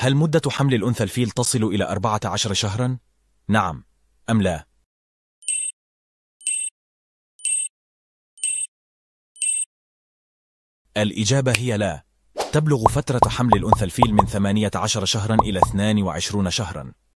هل مدة حمل الأنثى الفيل تصل إلى 14 شهرا؟ نعم أم لا؟ الإجابة هي لا تبلغ فترة حمل الأنثى الفيل من 18 شهرا إلى 22 شهرا